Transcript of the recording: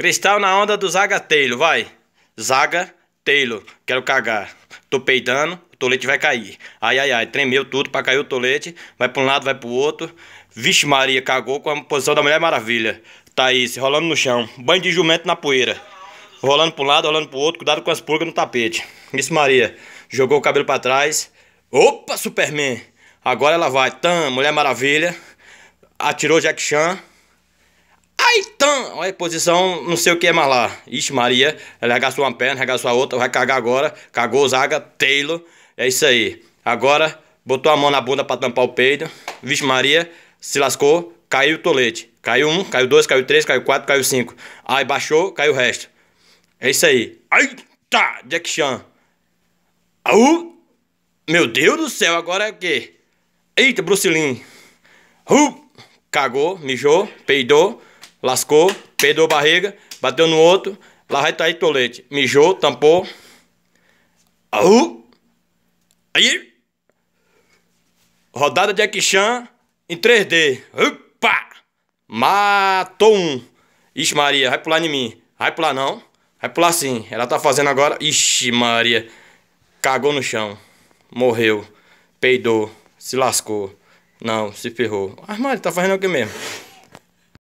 Cristal na onda do Zaga Taylor, vai. Zaga Taylor, quero cagar. Tô peidando, o tolete vai cair. Ai, ai, ai, tremeu tudo pra cair o tolete. Vai pra um lado, vai pro outro. Vixe Maria, cagou com a posição da Mulher Maravilha. Thaís, tá rolando no chão. Banho de jumento na poeira. Rolando pra um lado, rolando pro outro. Cuidado com as pulgas no tapete. Miss Maria, jogou o cabelo pra trás. Opa, Superman. Agora ela vai. Tam, Mulher Maravilha. Atirou Jack Chan. Aitan! Olha a posição, não sei o que é mais lá. Ixi, Maria, ela arregaçou uma perna, arregaçou a outra, vai cagar agora. Cagou zaga, Taylor. É isso aí. Agora, botou a mão na bunda pra tampar o peito. Vixe, Maria, se lascou, caiu o tolete. Caiu um, caiu dois, caiu três, caiu quatro, caiu cinco. Aí baixou, caiu o resto. É isso aí. tá, Jack Chan. Au! Meu Deus do céu, agora é o quê? Eita, Bruce Lin. Uh, cagou, mijou, peidou lascou, peidou a barriga, bateu no outro, lá vai tá aí tolete. Mijou, tampou. Aú! Aí! Rodada de Akishan em 3D. Opa! Matou um. Ixi, Maria, vai pular em mim. Vai pular não. Vai pular sim. Ela tá fazendo agora. Ixi, Maria. Cagou no chão. Morreu. Peidou. Se lascou. Não, se ferrou. Mas, Maria, tá fazendo o que mesmo?